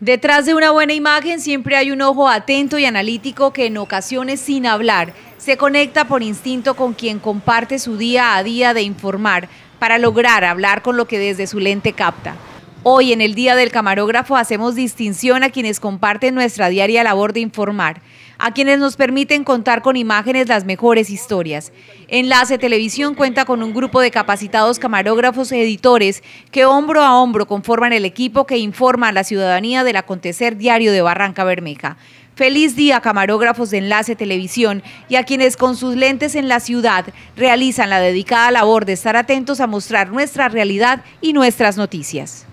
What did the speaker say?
Detrás de una buena imagen siempre hay un ojo atento y analítico que en ocasiones sin hablar se conecta por instinto con quien comparte su día a día de informar para lograr hablar con lo que desde su lente capta. Hoy en el Día del Camarógrafo hacemos distinción a quienes comparten nuestra diaria labor de informar a quienes nos permiten contar con imágenes las mejores historias. Enlace Televisión cuenta con un grupo de capacitados camarógrafos y e editores que hombro a hombro conforman el equipo que informa a la ciudadanía del acontecer diario de Barranca Bermeja. Feliz día camarógrafos de Enlace Televisión y a quienes con sus lentes en la ciudad realizan la dedicada labor de estar atentos a mostrar nuestra realidad y nuestras noticias.